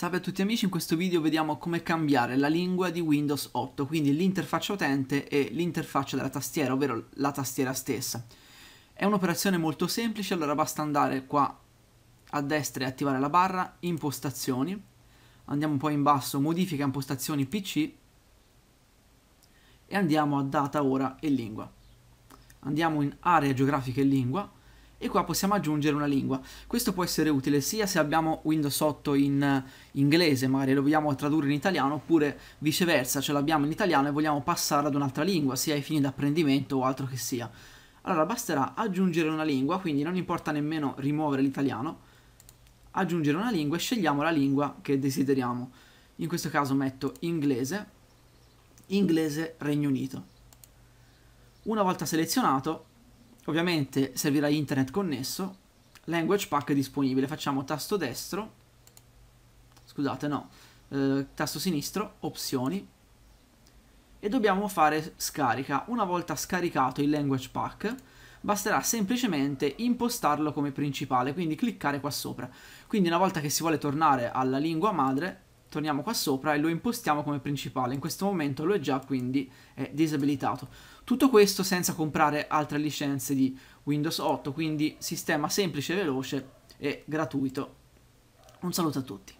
Salve a tutti amici, in questo video vediamo come cambiare la lingua di Windows 8, quindi l'interfaccia utente e l'interfaccia della tastiera, ovvero la tastiera stessa. È un'operazione molto semplice, allora basta andare qua a destra e attivare la barra impostazioni, andiamo poi in basso modifica impostazioni PC e andiamo a data, ora e lingua. Andiamo in area geografica e lingua, e qua possiamo aggiungere una lingua. Questo può essere utile sia se abbiamo Windows 8 in eh, inglese, magari lo vogliamo tradurre in italiano, oppure viceversa, ce l'abbiamo in italiano e vogliamo passare ad un'altra lingua, sia ai fini di apprendimento o altro che sia. Allora basterà aggiungere una lingua, quindi non importa nemmeno rimuovere l'italiano, aggiungere una lingua e scegliamo la lingua che desideriamo. In questo caso metto inglese, inglese Regno Unito. Una volta selezionato Ovviamente servirà internet connesso, language pack disponibile, facciamo tasto destro, scusate no, eh, tasto sinistro, opzioni, e dobbiamo fare scarica. Una volta scaricato il language pack, basterà semplicemente impostarlo come principale, quindi cliccare qua sopra. Quindi una volta che si vuole tornare alla lingua madre, torniamo qua sopra e lo impostiamo come principale. In questo momento lo è già, quindi è disabilitato. Tutto questo senza comprare altre licenze di Windows 8, quindi sistema semplice, veloce e gratuito. Un saluto a tutti.